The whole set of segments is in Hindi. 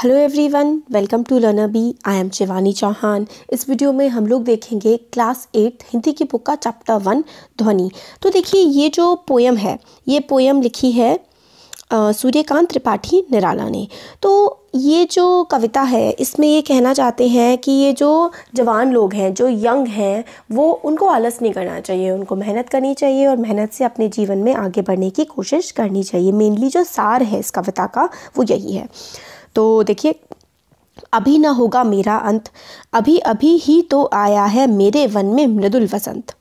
hello everyone welcome to learner B I am Shivani Chauhan इस वीडियो में हम लोग देखेंगे क्लास एट हिंदी की बुक का चैप्टर वन ध्वनि तो देखिए ये जो पोयम है ये पोयम लिखी है सूर्यकांत त्रिपाठी निराला ने तो ये जो कविता है इसमें ये कहना चाहते हैं कि ये जो जवान लोग हैं जो यंग हैं वो उनको आलस नहीं करना चाहिए उनको मेहनत करनी चाहिए और मेहनत से अपने जीवन में आगे बढ़ने की कोशिश करनी चाहिए मेनली जो सार है इस कविता का वो यही है तो देखिए अभी ना होगा मेरा अंत अभी अभी ही तो आया है मेरे वन में मृदुल वसंत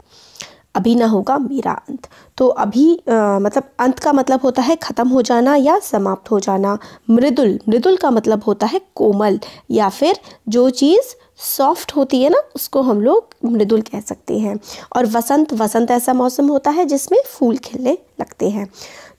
अभी ना होगा मेरा अंत तो अभी आ, मतलब अंत का मतलब होता है ख़त्म हो जाना या समाप्त हो जाना मृदुल मृदुल का मतलब होता है कोमल या फिर जो चीज़ सॉफ्ट होती है ना उसको हम लोग मृदुल कह सकते हैं और वसंत वसंत ऐसा मौसम होता है जिसमें फूल खिलने लगते हैं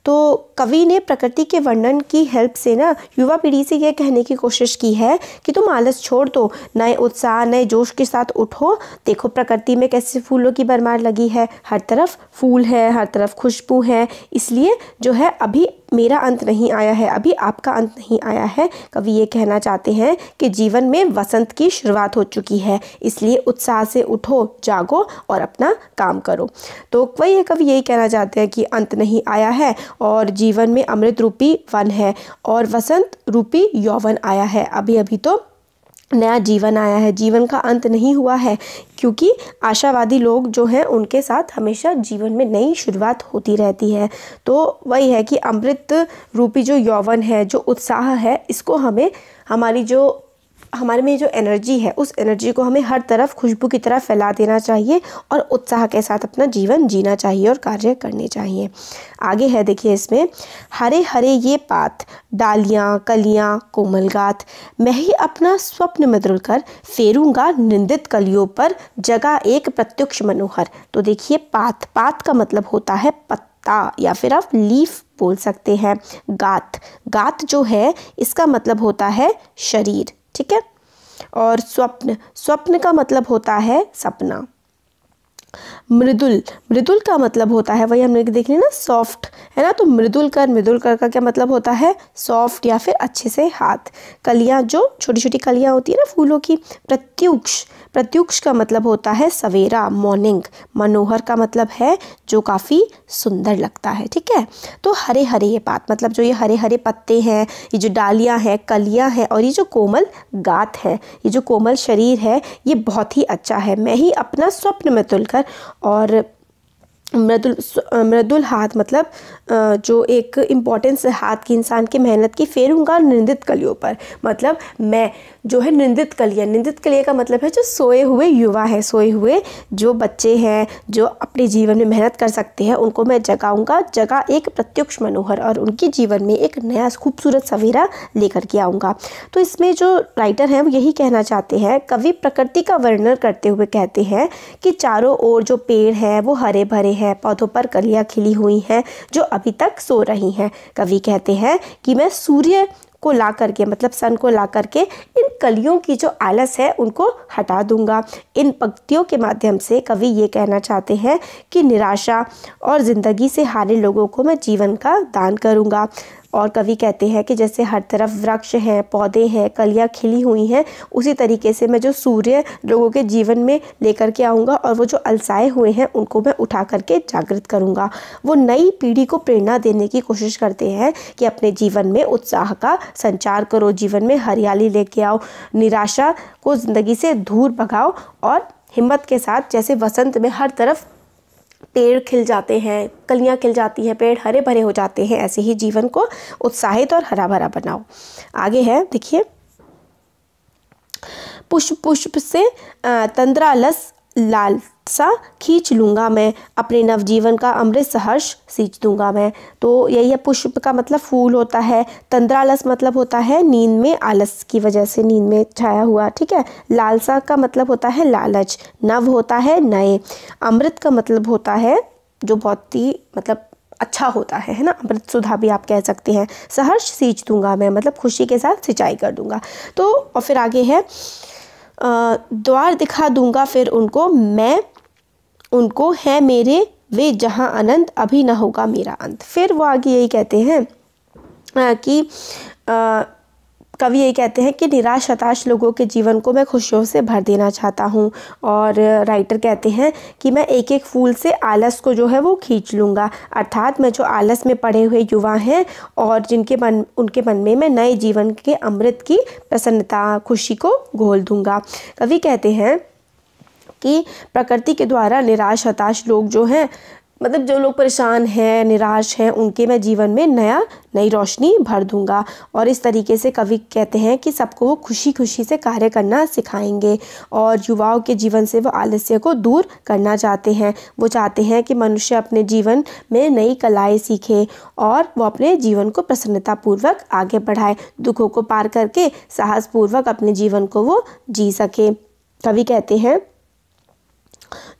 तो कवि ने प्रकृति के वर्णन की हेल्प से ना युवा पीढ़ी से यह कहने की कोशिश की है कि तुम आलस छोड़ दो नए उत्साह नए जोश के साथ उठो देखो प्रकृति में कैसे फूलों की भरमार लगी है हर तरफ फूल है हर तरफ खुशबू है इसलिए जो है अभी मेरा अंत नहीं आया है अभी आपका अंत नहीं आया है कवि ये कहना चाहते हैं कि जीवन में वसंत की शुरुआत हो चुकी है इसलिए उत्साह से उठो जागो और अपना काम करो तो वही कवि यही कहना चाहते हैं कि अंत नहीं आया है और जीवन में अमृत रूपी वन है और वसंत रूपी यौवन आया है अभी अभी तो नया जीवन आया है जीवन का अंत नहीं हुआ है क्योंकि आशावादी लोग जो हैं उनके साथ हमेशा जीवन में नई शुरुआत होती रहती है तो वही है कि अमृत रूपी जो यौवन है जो उत्साह है इसको हमें हमारी जो हमारे में जो एनर्जी है उस एनर्जी को हमें हर तरफ खुशबू की तरह फैला देना चाहिए और उत्साह के साथ अपना जीवन जीना चाहिए और कार्य करने चाहिए आगे है देखिए इसमें हरे हरे ये पात डालियाँ कलियाँ कोमलगात मैं ही अपना स्वप्न मधुर कर फेरूंगा निंदित कलियों पर जगह एक प्रत्यक्ष मनोहर तो देखिए पात पात का मतलब होता है पत्ता पत्ता या फिर आप लीफ बोल सकते हैं गात गात जो है इसका मतलब होता है शरीर ठीक है और स्वप्न स्वप्न का मतलब होता है सपना मृदुल मृदुल का मतलब होता है वही हमने देख लिया ना सॉफ्ट है ना तो मृदुल कर मृदुल कर का क्या मतलब होता है सॉफ्ट या फिर अच्छे से हाथ कलियाँ जो छोटी छोटी कलियाँ होती है ना फूलों की प्रत्युक्ष प्रत्युक्ष का मतलब होता है सवेरा मॉर्निंग मनोहर का मतलब है जो काफ़ी सुंदर लगता है ठीक है तो हरे हरे ये पात मतलब जो ये हरे हरे पत्ते हैं ये जो डालियाँ हैं कलियाँ हैं और ये जो कोमल गात है ये जो कोमल शरीर है ये बहुत ही अच्छा है मैं ही अपना स्वप्न में तुलकर और मृदुल मृदुल हाथ मतलब जो एक इम्पॉर्टेंस हाथ की इंसान की मेहनत की फेरूंगा निंदित कलियों पर मतलब मैं जो है निंदित कलिया निंदित कलिया का मतलब है जो सोए हुए युवा है सोए हुए जो बच्चे हैं जो अपने जीवन में मेहनत कर सकते हैं उनको मैं जगाऊंगा जगा एक प्रत्यक्ष मनोहर और उनके जीवन में एक नया खूबसूरत सवेरा लेकर के आऊँगा तो इसमें जो राइटर हैं वो यही कहना चाहते हैं कवि प्रकृति का वर्णन करते हुए कहते हैं कि चारों ओर जो पेड़ हैं वो हरे भरे हैं है पौधों पर कलियां खिली हुई हैं जो अभी तक सो रही हैं कवि कहते हैं कि मैं सूर्य को ला करके मतलब सन को ला करके इन कलियों की जो आलस है उनको हटा दूंगा इन पंक्तियों के माध्यम से कवि ये कहना चाहते हैं कि निराशा और ज़िंदगी से हारे लोगों को मैं जीवन का दान करूंगा और कवि कहते हैं कि जैसे हर तरफ वृक्ष हैं पौधे हैं कलियाँ खिली हुई हैं उसी तरीके से मैं जो सूर्य लोगों के जीवन में लेकर के आऊँगा और वो जो अलसाए हुए हैं उनको मैं उठा करके जागृत करूँगा वो नई पीढ़ी को प्रेरणा देने की कोशिश करते हैं कि अपने जीवन में उत्साह का संचार करो जीवन में हरियाली लेके आओ निराशा को ज़िंदगी से दूर भगाओ और हिम्मत के साथ जैसे वसंत में हर तरफ पेड़ खिल जाते हैं कलियां खिल जाती हैं पेड़ हरे भरे हो जाते हैं ऐसे ही जीवन को उत्साहित और हरा भरा बनाओ आगे है देखिए पुष्प पुष्प से तंद्रालस लाल सा खींच लूँगा मैं अपने नवजीवन का अमृत सहर्ष सींच दूंगा मैं तो यही है पुष्प का मतलब फूल होता है तंद्रालस मतलब होता है नींद में आलस की वजह से नींद में छाया हुआ ठीक है लालसा का मतलब होता है लालच नव होता है नए अमृत का मतलब होता है जो बहुत ही मतलब अच्छा होता है है ना अमृत सुधा भी आप कह सकते हैं सहर्ष सींच दूंगा मैं मतलब खुशी के साथ सिंचाई कर दूंगा तो और फिर आगे है द्वार दिखा दूंगा फिर उनको मैं उनको है मेरे वे जहाँ अनंत अभी ना होगा मेरा अंत फिर वो आगे यही कहते हैं कि कवि यही कहते हैं कि निराश हताश लोगों के जीवन को मैं खुशियों से भर देना चाहता हूँ और राइटर कहते हैं कि मैं एक एक फूल से आलस को जो है वो खींच लूँगा अर्थात मैं जो आलस में पड़े हुए युवा हैं और जिनके मन उनके मन में मैं नए जीवन के अमृत की प्रसन्नता खुशी को घोल दूँगा कवि कहते हैं कि प्रकृति के द्वारा निराश हताश लोग जो हैं मतलब जो लोग परेशान हैं निराश हैं उनके मैं जीवन में नया नई रोशनी भर दूंगा और इस तरीके से कवि कहते हैं कि सबको वो खुशी खुशी से कार्य करना सिखाएंगे और युवाओं के जीवन से वो आलस्य को दूर करना चाहते हैं वो चाहते हैं कि मनुष्य अपने जीवन में नई कलाएं सीखे और वो अपने जीवन को प्रसन्नतापूर्वक आगे बढ़ाए दुखों को पार करके साहसपूर्वक अपने जीवन को वो जी सके कवि कहते हैं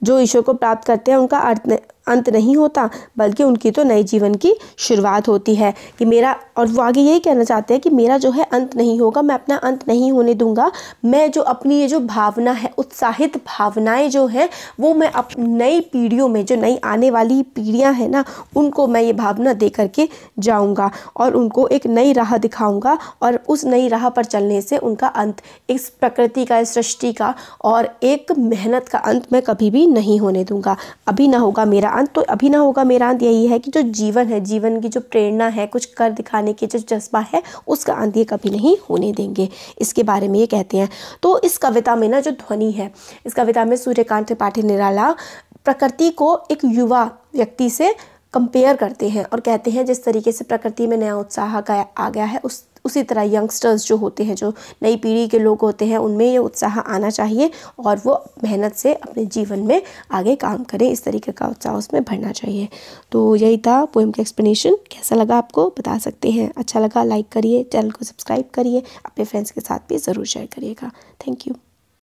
जो ईश्वर को प्राप्त करते हैं उनका अर्थ अंत नहीं होता बल्कि उनकी तो नए जीवन की शुरुआत होती है कि मेरा और वो आगे यही कहना चाहते हैं कि मेरा जो है अंत नहीं होगा मैं अपना अंत नहीं होने दूंगा मैं जो अपनी ये जो भावना है उत्साहित भावनाएं जो हैं वो मैं अप नई पीढ़ियों में जो नई आने वाली पीढ़ियाँ हैं ना उनको मैं ये भावना दे करके जाऊँगा और उनको एक नई राह दिखाऊँगा और उस नई राह पर चलने से उनका अंत इस प्रकृति का इस सृष्टि का और एक मेहनत का अंत मैं कभी भी नहीं होने दूंगा अभी ना होगा मेरा अंत तो अभी ना होगा मेरा अंत यही है कि जो जीवन है जीवन की जो प्रेरणा है कुछ कर दिखाने के जो जज्बा है उसका अंत ये कभी नहीं होने देंगे इसके बारे में ये कहते हैं तो इस कविता में ना जो ध्वनि है इस कविता में सूर्यकांत त्रिपाठी निराला प्रकृति को एक युवा व्यक्ति से कंपेयर करते हैं और कहते हैं जिस तरीके से प्रकृति में नया उत्साह आ गया है उस उसी तरह यंगस्टर्स जो होते हैं जो नई पीढ़ी के लोग होते हैं उनमें ये उत्साह आना चाहिए और वो मेहनत से अपने जीवन में आगे काम करें इस तरीके का उत्साह उसमें भरना चाहिए तो यही था पोएम का एक्सप्लेनेशन कैसा लगा आपको बता सकते हैं अच्छा लगा लाइक करिए चैनल को सब्सक्राइब करिए अपने फ्रेंड्स के साथ भी ज़रूर शेयर करिएगा थैंक यू